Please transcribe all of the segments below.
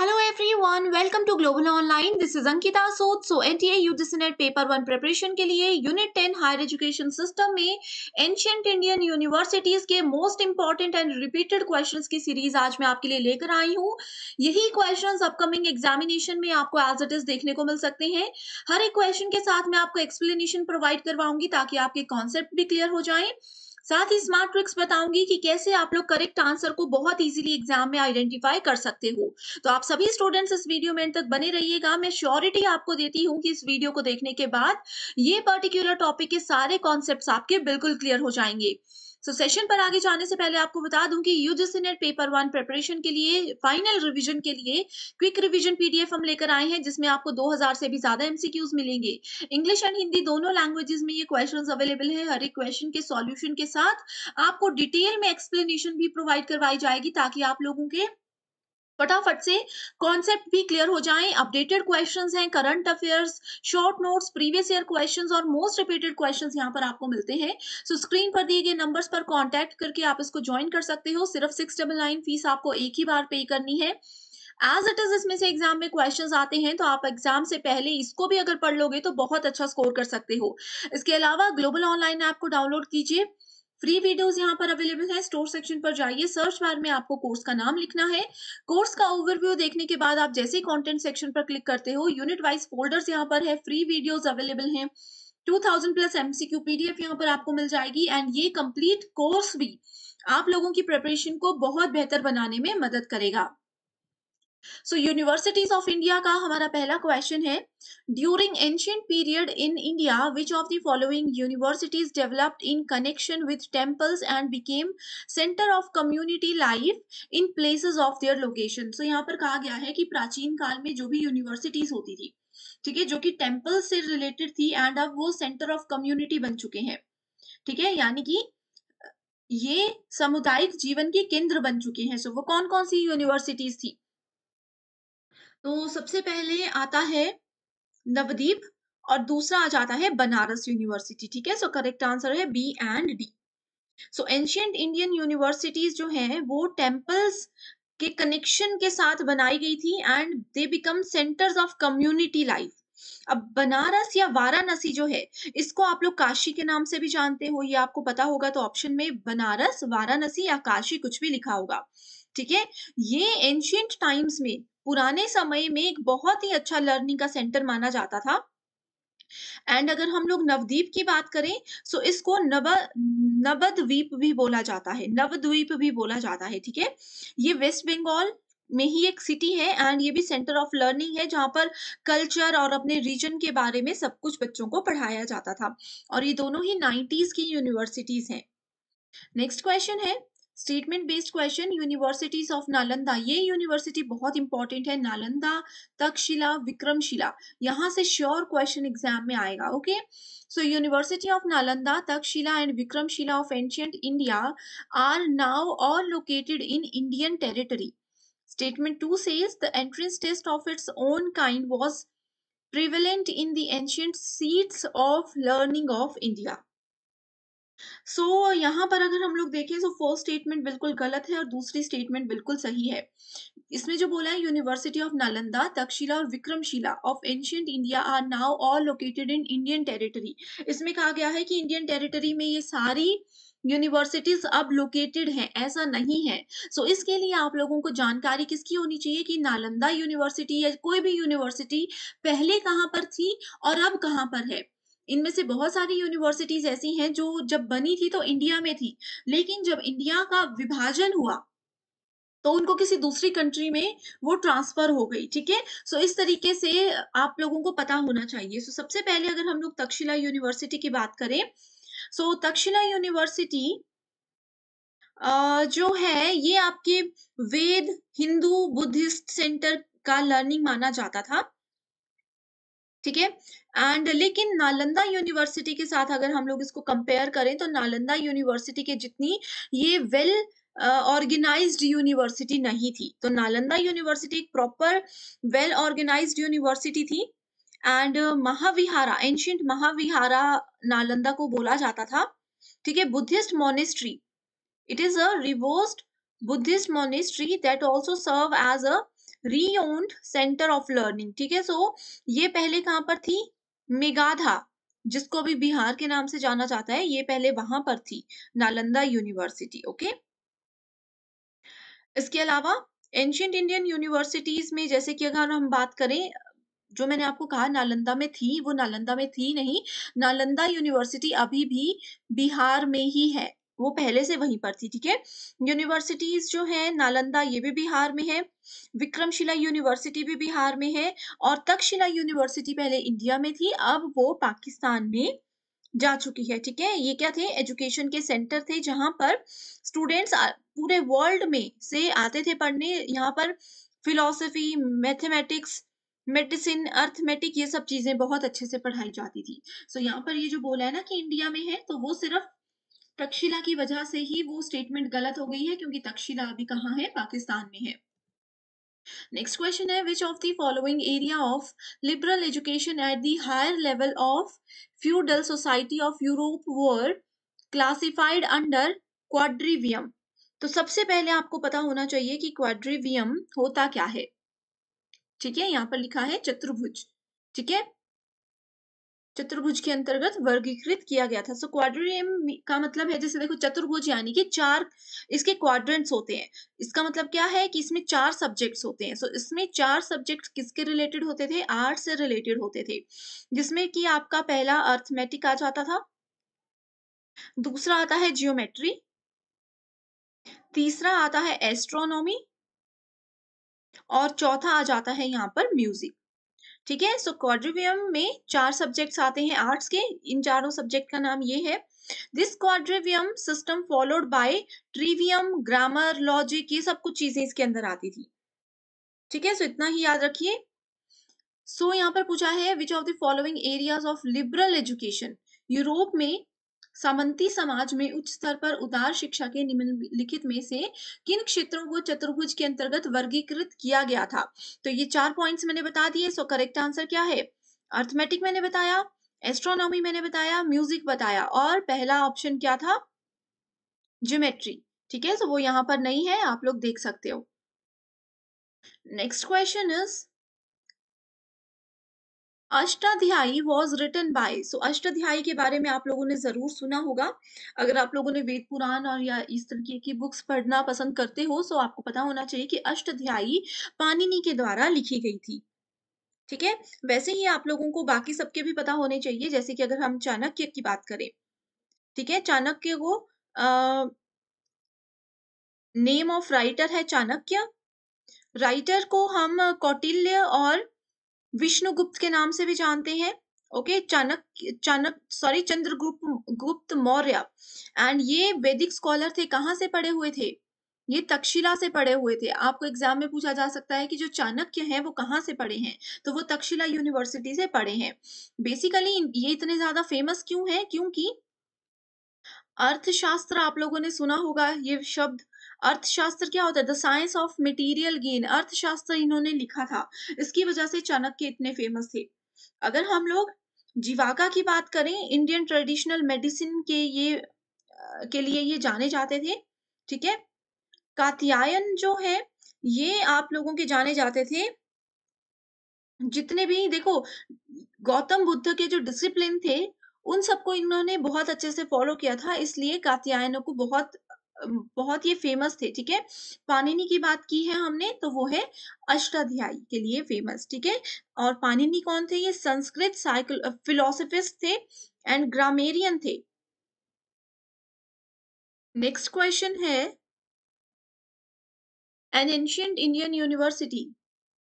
Hello everyone welcome to global online this is Ankita Sood so So NTA NET paper one preparation के लिए unit ten higher education system में ancient Indian universities के most important and repeated questions की series आज मैं आपके लिए लेकर आई हूँ यही क्वेश्चंस अपकमिंग एग्जामिनेशन में आपको एज इट इज देखने को मिल सकते हैं हर एक क्वेश्चन के साथ मैं आपको एक्सप्लेनेशन प्रोवाइड करवाऊंगी ताकि आपके कॉन्सेप्ट भी क्लियर हो जाए साथ ही स्मार्ट ट्रिक्स बताऊंगी कि कैसे आप लोग करेक्ट आंसर को बहुत इजीली एग्जाम में आइडेंटिफाई कर सकते हो तो आप सभी स्टूडेंट्स इस वीडियो में तक बने रहिएगा मैं श्योरिटी आपको देती हूँ कि इस वीडियो को देखने के बाद ये पर्टिकुलर टॉपिक के सारे कॉन्सेप्ट आपके बिल्कुल क्लियर हो जाएंगे सो सेशन पर आगे जाने से पहले आपको बता दूं कि UGC NET paper one preparation के लिए फाइनल रिवीजन के लिए क्विक रिवीजन पीडीएफ हम लेकर आए हैं जिसमें आपको 2000 से भी ज्यादा एमसीक्यूज मिलेंगे इंग्लिश एंड हिंदी दोनों लैंग्वेजेस में ये क्वेश्चन अवेलेबल है हर एक क्वेश्चन के सॉल्यूशन के साथ आपको डिटेल में एक्सप्लेनेशन भी प्रोवाइड करवाई जाएगी ताकि आप लोगों के फटाफट से कॉन्सेप्ट भी क्लियर हो जाए अपडेटेड क्वेश्चन हैं current affairs short notes previous year question और मोस्ट रिपीटेड क्वेश्चन यहाँ पर आपको मिलते हैं सो so, स्क्रीन पर दिए गए नंबर्स पर कॉन्टैक्ट करके आप इसको ज्वाइन कर सकते हो सिर्फ सिक्स डबल नाइन फीस आपको एक ही बार पे करनी है एज इट इज इसमें से एग्जाम में क्वेश्चन आते हैं तो आप एग्जाम से पहले इसको भी अगर पढ़ लोगे तो बहुत अच्छा स्कोर कर सकते हो इसके अलावा ग्लोबल ऑनलाइन ऐप को डाउनलोड कीजिए फ्री वीडियोस यहाँ पर अवेलेबल है स्टोर सेक्शन पर जाइए सर्च बार में आपको कोर्स का नाम लिखना है कोर्स का ओवरव्यू देखने के बाद आप जैसे कॉन्टेंट सेक्शन पर क्लिक करते हो यूनिट वाइज फोल्डर्स यहाँ पर है फ्री वीडियोज अवेलेबल है 2000 प्लस एमसीक्यू पीडीएफ यहाँ पर आपको मिल जाएगी एंड ये कंप्लीट कोर्स भी आप लोगों की प्रिपरेशन को बहुत बेहतर बनाने में मदद करेगा सो यूनिवर्सिटीज ऑफ इंडिया का हमारा पहला क्वेश्चन है during ancient period in India which of the following universities developed in connection with temples and became centre of community life in places of their location so यहाँ पर कहा गया है कि प्राचीन काल में जो भी यूनिवर्सिटीज होती थी ठीक है जो कि टेम्पल से रिलेटेड थी एंड अब वो सेंटर ऑफ कम्युनिटी बन चुके हैं ठीक है यानी कि ये सामुदायिक जीवन के केंद्र बन चुके हैं सो so, वो कौन कौन सी यूनिवर्सिटीज थी तो सबसे पहले आता है नवदीप और दूसरा आ जाता है बनारस यूनिवर्सिटी ठीक है सो करेक्ट आंसर है B and D so ancient Indian universities जो हैं वो टेम्पल्स के कनेक्शन के साथ बनाई गई थी and they become centres of community life अब बनारस या वाराणसी जो है इसको आप लोग काशी के नाम से भी जानते हो ये आपको पता होगा तो ऑप्शन में बनारस वाराणसी या काशी कुछ भी लिखा होगा ठीक है ये एंशियंट टाइम्स में पुराने समय में एक बहुत ही अच्छा लर्निंग का सेंटर माना जाता था एंड अगर हम लोग नवद्वीप की बात करें सो इसको नव नवद्वीप भी बोला जाता है नवद्वीप भी बोला जाता है ठीक है ये वेस्ट बंगाल में ही एक सिटी है एंड ये भी सेंटर ऑफ लर्निंग है जहाँ पर कल्चर और अपने रीजन के बारे में सब कुछ बच्चों को पढ़ाया जाता था और ये दोनों ही नाइन्टीज की यूनिवर्सिटीज हैं नेक्स्ट क्वेश्चन है statement based question universities of Nalanda ये यूनिवर्सिटी बहुत इंपॉर्टेंट है नालंदा तक्षशिला विक्रमशिला यहाँ से श्योर क्वेश्चन एग्जाम में आएगा okay so university of Nalanda Takshashila and Vikramashila of ancient India are now all located in Indian territory statement two says the entrance test of its own kind was prevalent in the ancient seats of learning of India. So so, यहाँ पर अगर हम लोग देखें तो first statement बिल्कुल गलत है और दूसरी स्टेटमेंट बिल्कुल सही है इसमें जो बोला है यूनिवर्सिटी ऑफ नालंदा तक्षशिला और Vikramashila of ancient India are now all located in Indian territory इसमें कहा गया है कि इंडियन टेरिटरी में ये सारी यूनिवर्सिटीज अब लोकेटेड हैं ऐसा नहीं है सो so, इसके लिए आप लोगों को जानकारी किसकी होनी चाहिए कि नालंदा यूनिवर्सिटी या कोई भी यूनिवर्सिटी पहले कहाँ पर थी और अब कहाँ पर है इनमें से बहुत सारी यूनिवर्सिटीज ऐसी हैं जो जब बनी थी तो इंडिया में थी लेकिन जब इंडिया का विभाजन हुआ तो उनको किसी दूसरी कंट्री में वो ट्रांसफर हो गई ठीक है सो इस तरीके से आप लोगों को पता होना चाहिए सो सबसे पहले अगर हम लोग तक्षशिला यूनिवर्सिटी की बात करें सो तक्षशिला यूनिवर्सिटी जो है ये आपके वेद हिंदू बुद्धिस्ट सेंटर का लर्निंग माना जाता था ठीक है एंड लेकिन नालंदा यूनिवर्सिटी के साथ अगर हम लोग इसको कंपेयर करें तो नालंदा यूनिवर्सिटी के जितनी ये well organise organised uh, university नहीं थी तो नालंदा यूनिवर्सिटी एक प्रॉपर वेल ऑर्गेनाइज्ड यूनिवर्सिटी थी एंड महाविहारा एंशियंट महाविहारा नालंदा को बोला जाता था ठीक है Buddhist monastery it is a revered Buddhist monastery that also serve as a renowned centre of learning ठीक है सो ये पहले कहाँ पर थी मेगाधा जिसको भी बिहार के नाम से जाना जाता है ये पहले वहां पर थी नालंदा यूनिवर्सिटी ओके इसके अलावा एंशियंट इंडियन यूनिवर्सिटीज में जैसे कि अगर हम बात करें जो मैंने आपको कहा नालंदा में थी वो नालंदा में थी नहीं नालंदा यूनिवर्सिटी अभी भी बिहार में ही है वो पहले से वहीं पर थी ठीक है यूनिवर्सिटीज जो है नालंदा ये भी बिहार में है विक्रमशिला यूनिवर्सिटी भी बिहार में है और तक्षशिला यूनिवर्सिटी पहले इंडिया में थी अब वो पाकिस्तान में जा चुकी है ठीक है ये क्या थे एजुकेशन के सेंटर थे जहां पर स्टूडेंट्स पूरे वर्ल्ड में से आते थे पढ़ने यहाँ पर फिलोसफी मैथमेटिक्स मेडिसिन अर्थमेटिक ये सब चीजें बहुत अच्छे से पढ़ाई जाती थी सो so, यहाँ पर ये जो बोला है ना कि इंडिया में है तो वो सिर्फ तक्षशिला की वजह से ही वो स्टेटमेंट गलत हो गई है क्योंकि तक्षशिला अभी कहाँ है पाकिस्तान में है नेक्स्ट क्वेश्चन है which of the following area of liberal education at the higher level of feudal society of Europe were classified under quadrivium तो सबसे पहले आपको पता होना चाहिए कि क्वाड्रिवियम होता क्या है ठीक है यहाँ पर लिखा है चतुर्भुज ठीक है चतुर्भुज के अंतर्गत वर्गीकृत किया गया था सो so, क्वाड्रियम का मतलब है जैसे देखो चतुर्भुज यानी कि चार इसके क्वाड्रेंट्स होते हैं इसका मतलब क्या है कि इसमें चार सब्जेक्ट्स होते हैं सो so, इसमें चार सब्जेक्ट किसके रिलेटेड होते थे आर्ट से रिलेटेड होते थे जिसमें कि आपका पहला अर्थमेटिक आ जाता था दूसरा आता है जियोमेट्री तीसरा आता है एस्ट्रोनॉमी और चौथा आ जाता है यहाँ पर म्यूजिक ठीक है सो क्वाड्रिवियम में चार सब्जेक्ट्स आते हैं आर्ट्स के इन चारों सब्जेक्ट का नाम ये है this quadrivium system followed by trivium grammar logic ये सब कुछ चीजें इसके अंदर आती थी ठीक है सो इतना ही याद रखिए सो so, यहाँ पर पूछा है which of the following areas of liberal education Europe में सामंती समाज में उच्च स्तर पर उदार शिक्षा के निम्नलिखित में से किन क्षेत्रों को चतुर्भुज के अंतर्गत वर्गीकृत किया गया था तो ये चार पॉइंट्स मैंने बता दिए सो करेक्ट आंसर क्या है अर्थमेटिक मैंने बताया एस्ट्रोनॉमी मैंने बताया म्यूजिक बताया और पहला ऑप्शन क्या था ज्योमेट्री ठीक है सो वो यहाँ पर नहीं है आप लोग देख सकते हो next question is Ashtadhyayi was written by so Ashtadhyayi के बारे में आप लोगों ने जरूर सुना होगा अगर आप लोगों ने वेद पुराण और या इस तरीके की बुक्स पढ़ना पसंद करते हो सो आपको पता होना चाहिए कि अष्टाध्यायी पानिनी के द्वारा लिखी गई थी ठीक है वैसे ही आप लोगों को बाकी सबके भी पता होने चाहिए जैसे कि अगर हम चाणक्य की बात करें ठीक है चाणक्य को नेम ऑफ राइटर है चाणक्य राइटर को हम कौटिल्य और विष्णुगुप्त के नाम से भी जानते हैं okay Chanakya Chanak sorry Chandragupta Gupta Maurya and ये वैदिक स्कॉलर थे कहाँ से पढ़े हुए थे ये तक्षशिला से पढ़े हुए थे आपको एग्जाम में पूछा जा सकता है कि जो चाणक्य हैं वो कहाँ से पढ़े हैं तो वो तक्षशिला यूनिवर्सिटी से पढ़े हैं बेसिकली ये इतने ज्यादा फेमस क्यों है क्योंकि अर्थशास्त्र आप लोगों ने सुना होगा ये शब्द अर्थशास्त्र क्या होता है the science of material gain Arthashastra इन्होंने लिखा था इसकी वजह से चाणक्य इतने फेमस थे अगर हम लोग जीवाका की बात करें इंडियन ट्रेडिशनल मेडिसिन के ये के लिए ये जाने जाते थे ठीक है कात्यायन जो है ये आप लोगों के जाने जाते थे जितने भी देखो गौतम बुद्ध के जो डिसिप्लिन थे उन सबको इन्होंने बहुत अच्छे से फॉलो किया था इसलिए कात्यायनों को बहुत बहुत ये फेमस थे ठीक है पानिनी की बात की है हमने तो वो है अष्टाध्यायी के लिए फेमस ठीक है और पानिनी कौन थे ये संस्कृत साइकिल फिलोसफिस्ट थे एंड ग्रामेरियन थे नेक्स्ट क्वेश्चन है an ancient Indian university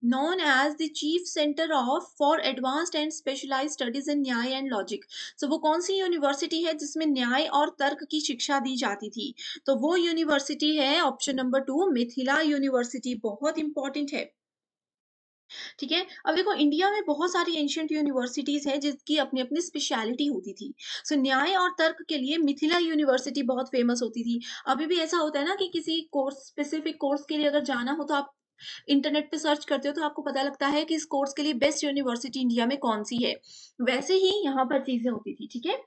known as the chief center of for advanced and specialise studies in Nyaya and logic so वो कौन सी यूनिवर्सिटी है जिसमें न्याय और तर्क की शिक्षा दी जाती थी तो वो यूनिवर्सिटी है option number two Mithila university बहुत इंपॉर्टेंट है ठीक है अब देखो इंडिया में बहुत सारी एंशियंट यूनिवर्सिटीज है जिसकी अपनी अपनी स्पेशलिटी होती थी सो so, न्याय और तर्क के लिए मिथिला यूनिवर्सिटी बहुत फेमस होती थी अभी भी ऐसा होता है ना कि किसी कोर्स स्पेसिफिक कोर्स के लिए अगर जाना हो तो आप इंटरनेट पे सर्च करते हो तो आपको पता लगता है कि इस कोर्स के लिए बेस्ट यूनिवर्सिटी इंडिया में कौन सी है वैसे ही यहाँ पर चीजें होती थी ठीक है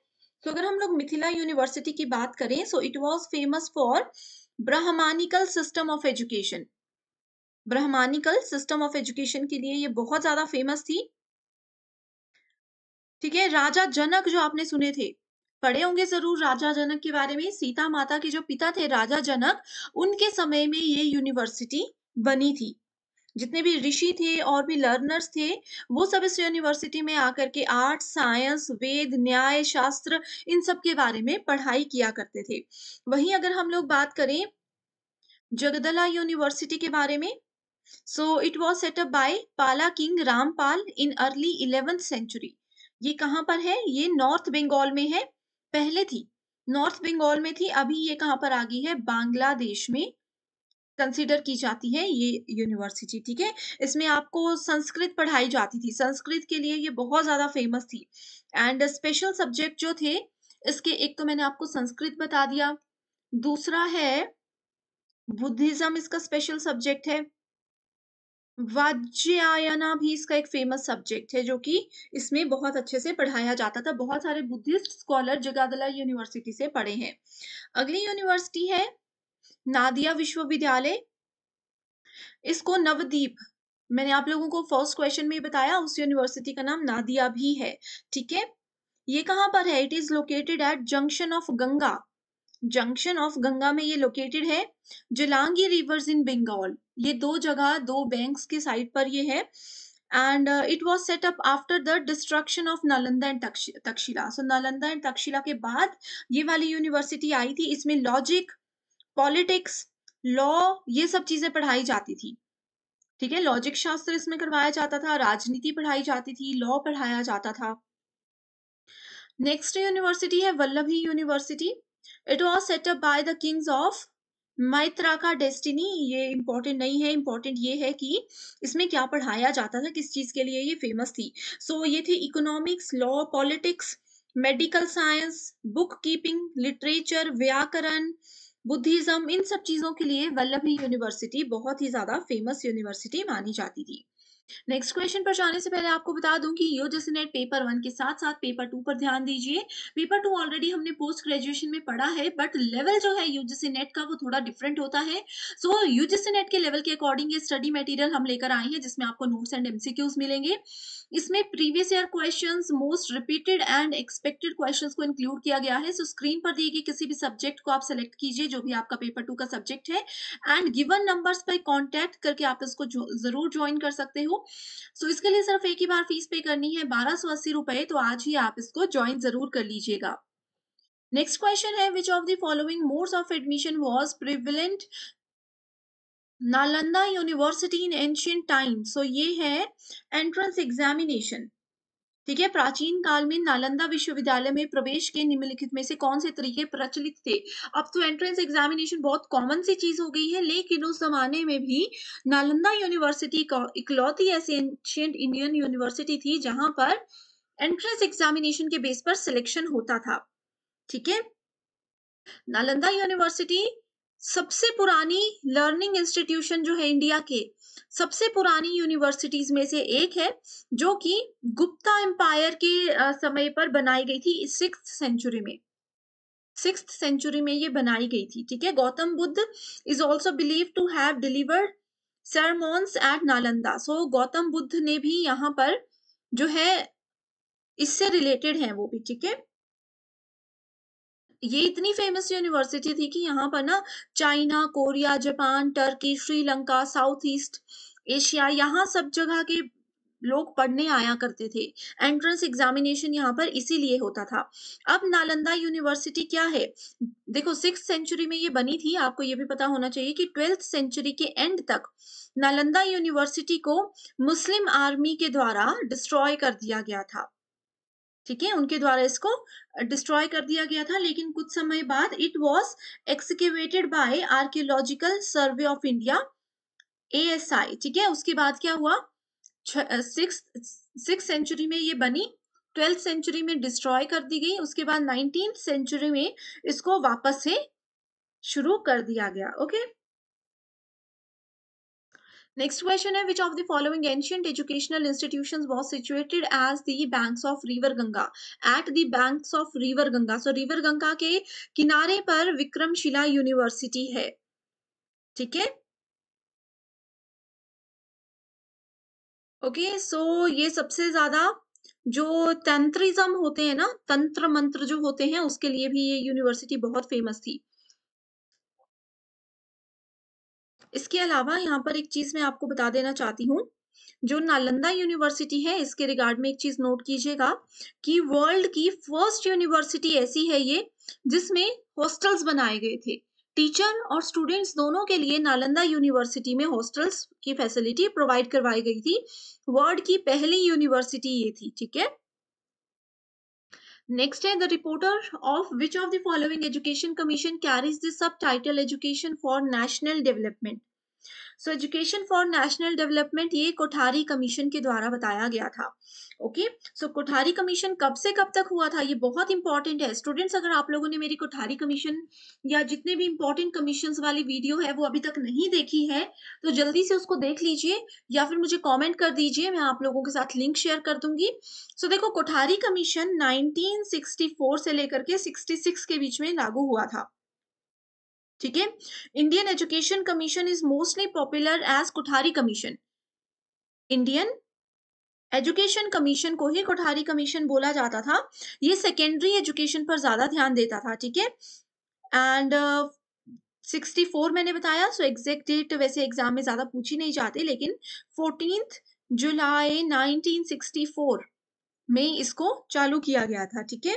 तो अगर हम लोग मिथिला यूनिवर्सिटी की बात करें so it was famous for Brahmanical system of education Brahmanical system of education के लिए ये बहुत ज्यादा फेमस थी ठीक है राजा जनक जो आपने सुने थे पढ़े होंगे जरूर राजा जनक के बारे में सीता माता के जो पिता थे राजा जनक उनके समय में ये यूनिवर्सिटी बनी थी जितने भी ऋषि थे और भी लर्नर्स थे वो सब इस यूनिवर्सिटी में आकर के आर्ट साइंस वेद न्याय शास्त्र इन सब के बारे में पढ़ाई किया करते थे वहीं अगर हम लोग बात करें जगदला यूनिवर्सिटी के बारे में so it was set up by Pala king Rampal in early eleventh century ये कहाँ पर है ये नॉर्थ बंगाल में है पहले थी नॉर्थ बंगाल में थी अभी ये कहाँ पर आ गई है बांग्लादेश में कंसीडर की जाती है ये यूनिवर्सिटी ठीक है इसमें आपको संस्कृत पढ़ाई जाती थी संस्कृत के लिए ये बहुत ज़्यादा फेमस थी एंड स्पेशल सब्जेक्ट जो थे इसके एक तो मैंने आपको संस्कृत बता दिया दूसरा है बुद्धिज्म इसका स्पेशल सब्जेक्ट है वाज्यायना भी इसका एक फेमस सब्जेक्ट है जो कि इसमें बहुत अच्छे से पढ़ाया जाता था बहुत सारे बुद्धिस्ट स्कॉलर जगादला यूनिवर्सिटी से पढ़े हैं अगली यूनिवर्सिटी है नादिया विश्वविद्यालय इसको नवदीप मैंने आप लोगों को फर्स्ट क्वेश्चन में बताया उस यूनिवर्सिटी का नाम नादिया भी है ठीक है ये कहाँ पर है it is located at junction of Ganga junction of Ganga में ये लोकेटेड है जलांगी रिवर्स इन बंगाल ये दो जगह दो बैंक्स के साइड पर ये है and it was set up after the destruction of Nalanda and Nalanda and Takshila. So Nalanda के बाद ये वाली यूनिवर्सिटी आई थी इसमें लॉजिक पॉलिटिक्स लॉ ये सब चीजें पढ़ाई जाती थी ठीक है लॉजिक शास्त्र इसमें करवाया जाता था राजनीति पढ़ाई जाती थी लॉ पढ़ाया जाता था नेक्स्ट यूनिवर्सिटी है Vallabhi university it was set up by the kings of Maitra का डेस्टिनी ये इंपॉर्टेंट नहीं है इंपॉर्टेंट ये है कि इसमें क्या पढ़ाया जाता था किस चीज के लिए ये फेमस थी सो so, ये थी economics law politics medical science book keeping literature व्याकरण बुद्धिज्म इन सब चीजों के लिए वल्लभी यूनिवर्सिटी बहुत ही ज्यादा फेमस यूनिवर्सिटी मानी जाती थी नेक्स्ट क्वेश्चन पर जाने से पहले आपको बता दूं कि नेट पेपर वन के साथ साथ पेपर टू पर ध्यान दीजिए पेपर टू ऑलरेडी हमने पोस्ट ग्रेजुएशन में पढ़ा है बट लेवल जो है नेट का वो थोड़ा डिफरेंट होता है सो so, नेट के लेवल के अकॉर्डिंग ये स्टडी मटेरियल हम लेकर आए हैं जिसमें आपको नोट्स एंड एमसीक्यूज मिलेंगे इसमें previous year questions most repeated and expected questions को इंक्लूड किया गया है सो so, स्क्रीन पर दिए गए किसी भी सब्जेक्ट को आप सेलेक्ट कीजिए जो भी आपका पेपर टू का सब्जेक्ट है एंड गिवन नंबर्स पर कॉन्टैक्ट करके आप इसको जरूर ज्वाइन कर सकते हो सो so, इसके लिए सिर्फ एक ही बार फीस पे करनी है बारह रुपए तो आज ही आप इसको ज्वाइन जरूर कर लीजिएगा नेक्स्ट क्वेश्चन है which of the following modes of admission was prevalent Nalanda university in ancient time so ये है एंट्रेंस एग्जामिनेशन ठीक है प्राचीन काल में नालंदा विश्वविद्यालय में प्रवेश के निम्नलिखित में से कौन से तरीके प्रचलित थे अब तो एंट्रेंस एग्जामिनेशन बहुत कॉमन सी चीज हो गई है लेकिन उस जमाने में भी नालंदा यूनिवर्सिटी का इकलौती ऐसी एंशियंट इंडियन यूनिवर्सिटी थी जहां पर एंट्रेंस एग्जामिनेशन के बेस पर सिलेक्शन होता था ठीक है नालंदा यूनिवर्सिटी सबसे पुरानी लर्निंग इंस्टीट्यूशन जो है इंडिया के सबसे पुरानी यूनिवर्सिटीज में से एक है जो कि गुप्ता एम्पायर के समय पर बनाई गई थी सिक्स सेंचुरी में सिक्स सेंचुरी में ये बनाई गई थी ठीक है Gautam Buddha is also believe to have delivered sermons at Nalanda so Gautam Buddha ने भी यहाँ पर जो है इससे रिलेटेड है वो भी ठीक है ये इतनी फेमस यूनिवर्सिटी थी कि यहाँ पर ना China Korea Japan Turkey Sri Lanka South East Asia यहाँ सब जगह के लोग पढ़ने आया करते थे एंट्रेंस एग्जामिनेशन यहाँ पर इसीलिए होता था अब नालंदा यूनिवर्सिटी क्या है देखो सिक्स सेंचुरी में ये बनी थी आपको ये भी पता होना चाहिए कि ट्वेल्थ सेंचुरी के एंड तक नालंदा यूनिवर्सिटी को मुस्लिम आर्मी के द्वारा डिस्ट्रॉय कर दिया गया था ठीक है उनके द्वारा इसको डिस्ट्रॉय कर दिया गया था लेकिन कुछ समय बाद it was excavated by archaeological survey of India आई ठीक है उसके बाद क्या हुआ सिक्स सिक्स सेंचुरी में ये बनी ट्वेल्थ सेंचुरी में डिस्ट्रॉय कर दी गई उसके बाद नाइनटीन सेंचुरी में इसको वापस से शुरू कर दिया गया ओके okay? Next question है which of the following ancient educational institutions was situated as the banks of river Ganga at the banks of river Ganga so river Ganga के किनारे पर विक्रमशिला यूनिवर्सिटी है ठीक है ओके सो ये सबसे ज्यादा जो तंत्रिज्म होते हैं ना तंत्र मंत्र जो होते हैं उसके लिए भी ये यूनिवर्सिटी बहुत फेमस थी इसके अलावा यहाँ पर एक चीज मैं आपको बता देना चाहती हूँ जो नालंदा यूनिवर्सिटी है इसके रिगार्ड में एक चीज नोट कीजिएगा कि वर्ल्ड की फर्स्ट यूनिवर्सिटी ऐसी है ये जिसमें हॉस्टल्स बनाए गए थे टीचर और स्टूडेंट्स दोनों के लिए नालंदा यूनिवर्सिटी में हॉस्टल्स की फैसिलिटी प्रोवाइड करवाई गई थी वर्ल्ड की पहली यूनिवर्सिटी ये थी ठीक है Next है the reporter of which of the following education commission carries the subtitle education for national development. So education for national development ये कोठारी कमीशन के द्वारा बताया गया था ओके सो कोठारी कमीशन कब से कब तक हुआ था ये बहुत इंपॉर्टेंट है स्टूडेंट्स अगर आप लोगों ने मेरी कोठारी कमीशन या जितने भी इंपॉर्टेंट कमीशन वाली वीडियो है वो अभी तक नहीं देखी है तो जल्दी से उसको देख लीजिए या फिर मुझे कॉमेंट कर दीजिए मैं आप लोगों के साथ लिंक शेयर कर दूंगी सो so, देखो कोठारी कमीशन नाइनटीन से लेकर के सिक्सटी के बीच में लागू हुआ था ठीक है Indian education commission is mostly popular as Kothari commission Indian education commission को ही कोठारी कमीशन बोला जाता था ये सेकेंडरी एजुकेशन पर ज्यादा ध्यान देता था ठीक है एंड सिक्सटी फोर मैंने बताया सो एग्जैक्ट डेट वैसे एग्जाम में ज्यादा पूछी नहीं जाती लेकिन fourteen July nineteen sixty four में इसको चालू किया गया था ठीक है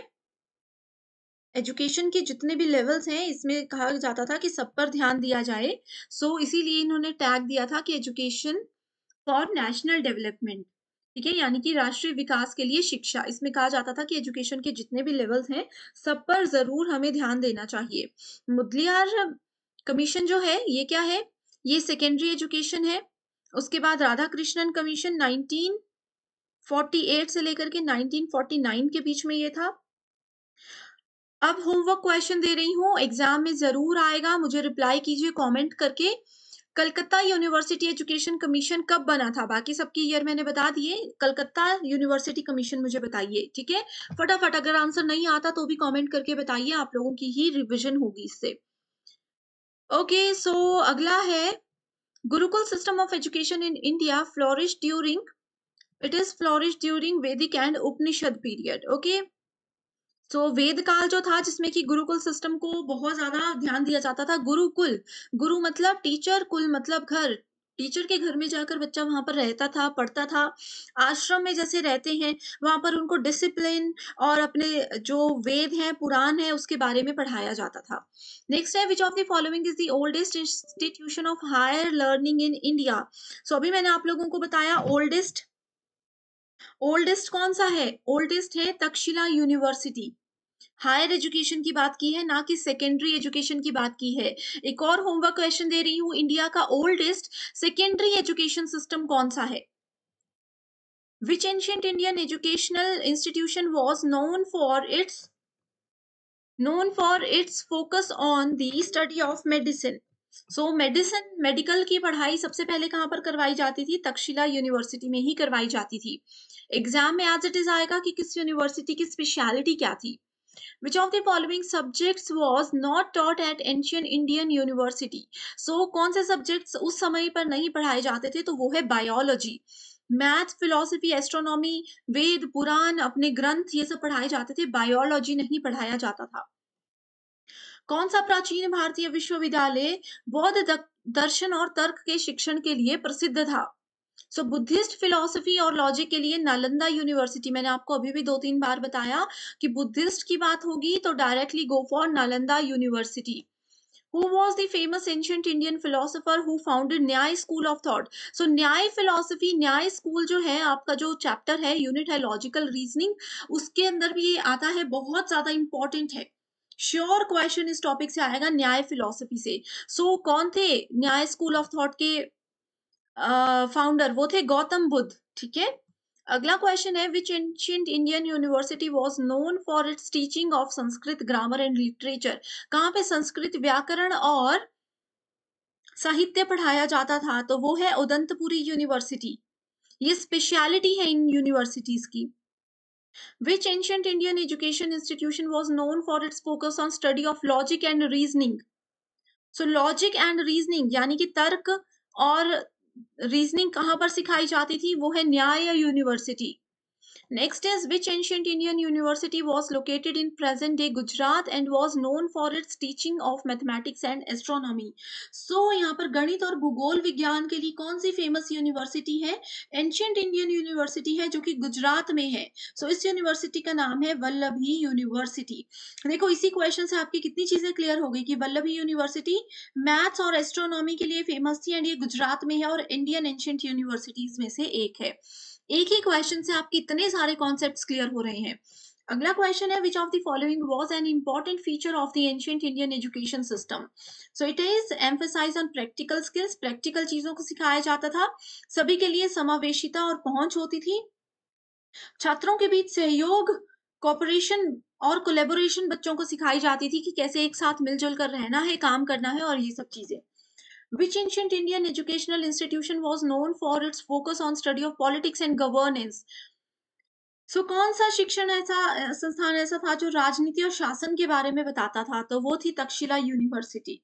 एजुकेशन के जितने भी लेवल्स हैं इसमें कहा जाता था कि सब पर ध्यान दिया जाए सो so, इसीलिए इन्होंने टैग दिया था कि एजुकेशन फॉर नेशनल डेवलपमेंट ठीक है यानी कि राष्ट्रीय विकास के लिए शिक्षा इसमें कहा जाता था कि एजुकेशन के जितने भी लेवल्स हैं सब पर जरूर हमें ध्यान देना चाहिए मुदलियार कमीशन जो है ये क्या है ये सेकेंडरी एजुकेशन है उसके बाद राधा कृष्णन कमीशन 1948 से लेकर के 1949 के बीच में ये था अब होमवर्क क्वेश्चन दे रही हूँ एग्जाम में जरूर आएगा मुझे रिप्लाई कीजिए कमेंट करके कलकत्ता यूनिवर्सिटी एजुकेशन कमीशन कब बना था बाकी सबके ईयर मैंने बता दिए कलकत्ता यूनिवर्सिटी कमीशन मुझे बताइए ठीक है फटाफट अगर आंसर नहीं आता तो भी कमेंट करके बताइए आप लोगों की ही रिविजन होगी इससे ओके सो अगला है gurukul system of education in India flourish during it is flourish during Vedic and Upanishad period okay तो वेद काल जो था जिसमें कि गुरुकुल सिस्टम को बहुत ज्यादा ध्यान दिया जाता था गुरुकुल गुरु मतलब टीचर कुल मतलब घर टीचर के घर में जाकर बच्चा वहां पर रहता था पढ़ता था आश्रम में जैसे रहते हैं वहां पर उनको डिसिप्लिन और अपने जो वेद हैं पुराण है उसके बारे में पढ़ाया जाता था नेक्स्ट है which of the following is the oldest institution of higher learning in India so अभी मैंने आप लोगों को बताया ओल्डेस्ट ओल्डेस्ट कौन सा है ओल्डेस्ट है तक्षशिला यूनिवर्सिटी हायर एजुकेशन की बात की है ना कि सेकेंडरी एजुकेशन की बात की है एक और होमवर्क क्वेश्चन दे रही हूँ इंडिया का ओल्डेस्ट सेकेंडरी एजुकेशन सिस्टम कौन सा है which ancient Indian educational institution was known for its known for its focus on the study of medicine so medicine medical की पढ़ाई सबसे पहले कहाँ पर करवाई जाती थी तक्षशिला यूनिवर्सिटी में ही करवाई जाती थी एग्जाम में एज इट इज आएगा कि किस यूनिवर्सिटी की स्पेशलिटी क्या थी which of the following subjects was not taught at ancient indian university so कौन से subjects उस समय पर नहीं पढ़ाए जाते थे तो वो है biology मैथ फिलोसफी एस्ट्रोनॉमी वेद पुराण अपने ग्रंथ ये सब पढ़ाए जाते थे बायोलॉजी नहीं पढ़ाया जाता था कौन सा प्राचीन भारतीय विश्वविद्यालय बौद्ध दर्शन और तर्क के शिक्षण के लिए प्रसिद्ध था सो बुद्धिस्ट फिलोसफी और लॉजिक के लिए नालंदा यूनिवर्सिटी मैंने आपको अभी भी दो तीन बार बताया कि बुद्धिस्ट की बात होगी तो directly go for Nalanda university who was the famous ancient indian philosopher who founded nyay school of thought so न्याय philosophy nyay school जो है आपका जो चैप्टर है यूनिट है लॉजिकल रीजनिंग उसके अंदर भी ये आता है बहुत ज्यादा इंपॉर्टेंट है श्योर क्वेश्चन इस टॉपिक से आएगा न्याय फिलोसफी से सो so, कौन थे न्याय स्कूल ऑफ थॉट के फाउंडर uh, वो थे गौतम बुद्ध ठीक है अगला क्वेश्चन है which ancient Indian university was known for its teaching of Sanskrit grammar and literature कहाँ पे संस्कृत व्याकरण और साहित्य पढ़ाया जाता था तो वो है उदंतपुरी यूनिवर्सिटी ये स्पेशलिटी है इन यूनिवर्सिटीज की Which ancient Indian education institution was known for its focus on study of logic and reasoning? So logic and reasoning यानी कि तर्क और रीजनिंग कहाँ पर सिखाई जाती थी वो है Nyaya university next is which ancient Indian university was located in present day Gujarat and was known for its teaching of mathematics and astronomy so यहाँ पर गणित और भूगोल विज्ञान के लिए कौन सी फेमस यूनिवर्सिटी है एंशियंट इंडियन यूनिवर्सिटी है जो कि गुजरात में है सो so, इस यूनिवर्सिटी का नाम है वल्लभी यूनिवर्सिटी देखो इसी क्वेश्चन से आपकी कितनी चीजें क्लियर हो गई कि वल्लभी यूनिवर्सिटी मैथ्स और एस्ट्रोनॉमी के लिए फेमस थी एंड ये गुजरात में है और इंडियन एंशियंट यूनिवर्सिटीज में से एक है एक ही क्वेश्चन से आपके इतने सारे कॉन्सेप्ट क्लियर हो रहे हैं अगला क्वेश्चन है which of the following was an important feature of the ancient Indian education system so it is emphasise on practical skills practical चीजों को सिखाया जाता था सभी के लिए समावेशिता और पहुंच होती थी छात्रों के बीच सहयोग कॉपरेशन और कोलेबोरेशन बच्चों को सिखाई जाती थी कि कैसे एक साथ मिलजुल कर रहना है काम करना है और ये सब चीजें Which ancient Indian educational institution was known for its focus on study of politics and governance? so, कौन सा शिक्षण ऐसा संस्थान ऐसा था जो राजनीति और शासन के बारे में बताता था तो वो थी तक्षशिला यूनिवर्सिटी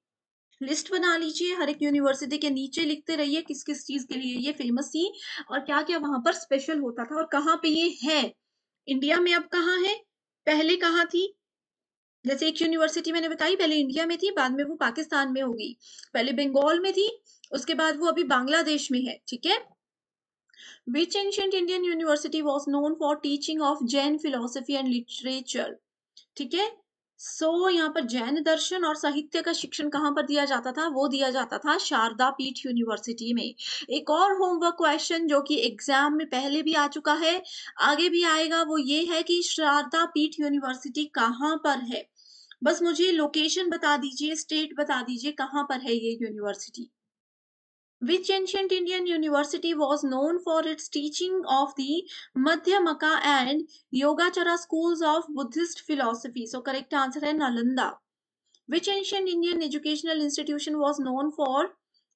लिस्ट बना लीजिए हर एक यूनिवर्सिटी के नीचे लिखते रहिए किस किस चीज के लिए ये फेमस थी और क्या क्या वहां पर स्पेशल होता था और कहाँ पे ये है इंडिया में अब कहाँ है पहले कहाँ थी जैसे एक यूनिवर्सिटी मैंने बताई पहले इंडिया में थी बाद में वो पाकिस्तान में होगी पहले बंगाल में थी उसके बाद वो अभी बांग्लादेश में है ठीक है which ancient Indian university was known for teaching of Jain philosophy and literature ठीक है सो so, यहाँ पर जैन दर्शन और साहित्य का शिक्षण कहाँ पर दिया जाता था वो दिया जाता था शारदा पीठ यूनिवर्सिटी में एक और होमवर्क क्वेश्चन जो कि एग्जाम में पहले भी आ चुका है आगे भी आएगा वो ये है कि शारदा पीठ यूनिवर्सिटी कहाँ पर है बस मुझे लोकेशन बता दीजिए स्टेट बता दीजिए कहाँ पर है ये university which ancient Indian university was known for its teaching of the Madhyamaka and Yogachara school of Buddhist philosophy so correct answer है Nalanda which ancient Indian educational institution was known for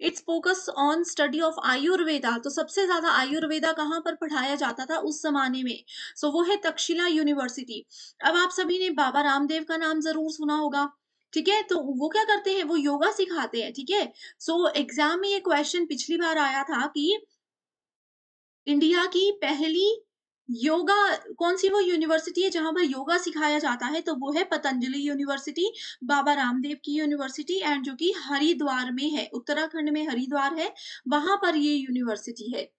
its focus on study of Ayurveda तो सबसे ज्यादा आयुर्वेदा कहाँ पर पढ़ाया जाता था उस जमाने में सो so, वो है तक्षशिला यूनिवर्सिटी अब आप सभी ने बाबा रामदेव का नाम जरूर सुना होगा ठीक है तो वो क्या करते हैं वो योगा सिखाते हैं ठीक है सो so, एग्जाम में ये क्वेश्चन पिछली बार आया था कि इंडिया की पहली योगा कौन सी वो यूनिवर्सिटी है जहां पर योगा सिखाया जाता है तो वो है पतंजलि यूनिवर्सिटी बाबा रामदेव की यूनिवर्सिटी एंड जो कि हरिद्वार में है उत्तराखंड में हरिद्वार है वहां पर ये यूनिवर्सिटी है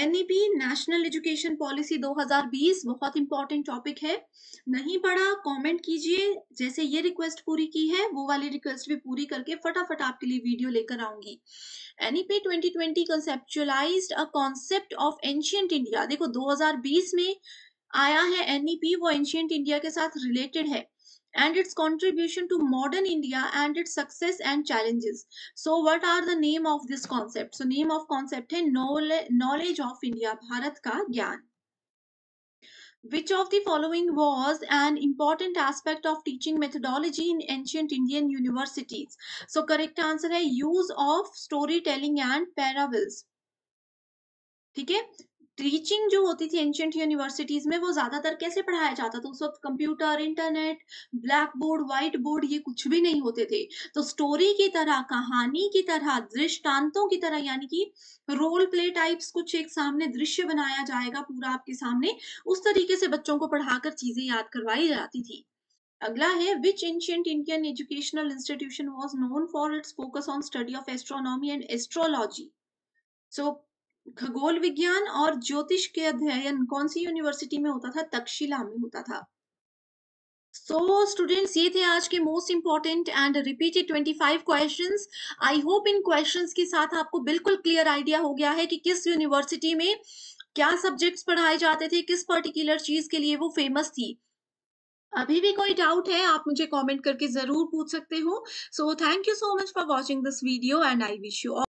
एनईपी नेशनल एजुकेशन पॉलिसी 2020 बहुत इंपॉर्टेंट टॉपिक है नहीं पढ़ा कमेंट कीजिए जैसे ये रिक्वेस्ट पूरी की है वो वाली रिक्वेस्ट भी पूरी करके फटाफट आपके लिए वीडियो लेकर आऊंगी NEP 2020 conceptualise a concept of ancient India देखो 2020 में आया है एनईपी e वो एंशियंट इंडिया के साथ रिलेटेड है and its contribution to modern India and its success and challenges. So what are the name of this concept? So name of concept hai knowledge of India bharat ka gyan Which of the following was an important aspect of teaching methodology in ancient Indian universities? So correct answer hai use of storytelling and parables. ठीक है teaching जो होती थी ancient universities में वो ज्यादातर कैसे पढ़ाया जाता था उस वक्त computer internet blackboard whiteboard ये कुछ भी नहीं होते थे तो स्टोरी की तरह कहानी की तरह दृष्टांतों की तरह यानी कि रोल प्ले टाइप्स कुछ एक सामने दृश्य बनाया जाएगा पूरा आपके सामने उस तरीके से बच्चों को पढ़ाकर चीजें याद करवाई जाती थी अगला है which ancient Indian educational institution was known for its focus on study of astronomy and astrology so खगोल विज्ञान और ज्योतिष के अध्ययन कौन सी यूनिवर्सिटी में होता था तक्षशिला में होता था सो so, स्टूडेंट्स ये थे आज के most important and repeated 25 questions I hope इन क्वेश्चंस के साथ आपको बिल्कुल क्लियर आइडिया हो गया है कि किस यूनिवर्सिटी में क्या सब्जेक्ट्स पढ़ाए जाते थे किस पर्टिकुलर चीज के लिए वो फेमस थी अभी भी कोई डाउट है आप मुझे कमेंट करके जरूर पूछ सकते हो so thank you so much for watching this video and I wish you